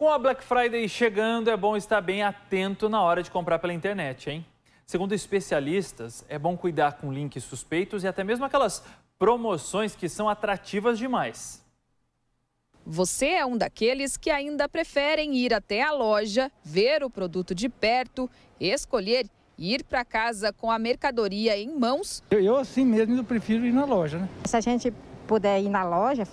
Com a Black Friday chegando, é bom estar bem atento na hora de comprar pela internet, hein? Segundo especialistas, é bom cuidar com links suspeitos e até mesmo aquelas promoções que são atrativas demais. Você é um daqueles que ainda preferem ir até a loja, ver o produto de perto, escolher ir para casa com a mercadoria em mãos. Eu, eu, assim mesmo eu prefiro ir na loja, né? Se a gente puder ir na loja,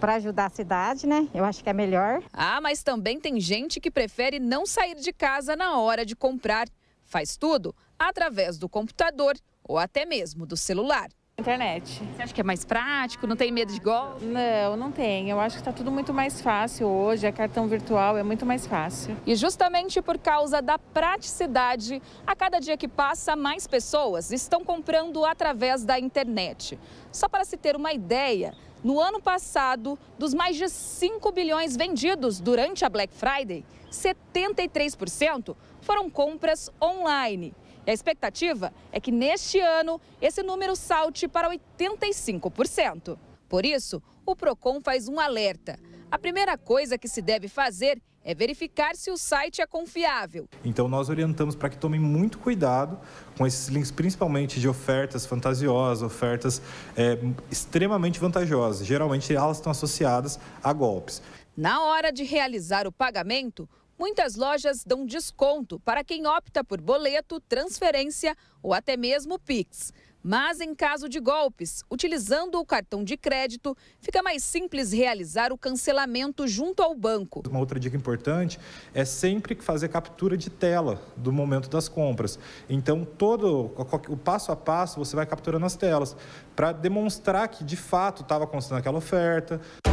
para ajudar a cidade, né? Eu acho que é melhor. Ah, mas também tem gente que prefere não sair de casa na hora de comprar. Faz tudo através do computador ou até mesmo do celular internet. Você acha que é mais prático? Não tem medo de golpe? Não, não tem. Eu acho que está tudo muito mais fácil hoje. É cartão virtual, é muito mais fácil. E justamente por causa da praticidade, a cada dia que passa, mais pessoas estão comprando através da internet. Só para se ter uma ideia, no ano passado, dos mais de 5 bilhões vendidos durante a Black Friday, 73% foram compras online. E a expectativa é que neste ano esse número salte para 85%. Por isso, o Procon faz um alerta. A primeira coisa que se deve fazer é verificar se o site é confiável. Então nós orientamos para que tomem muito cuidado com esses links, principalmente de ofertas fantasiosas, ofertas é, extremamente vantajosas. Geralmente elas estão associadas a golpes. Na hora de realizar o pagamento, muitas lojas dão desconto para quem opta por boleto, transferência ou até mesmo Pix. Mas em caso de golpes, utilizando o cartão de crédito, fica mais simples realizar o cancelamento junto ao banco. Uma outra dica importante é sempre fazer captura de tela do momento das compras. Então, todo o passo a passo você vai capturando as telas para demonstrar que de fato estava acontecendo aquela oferta.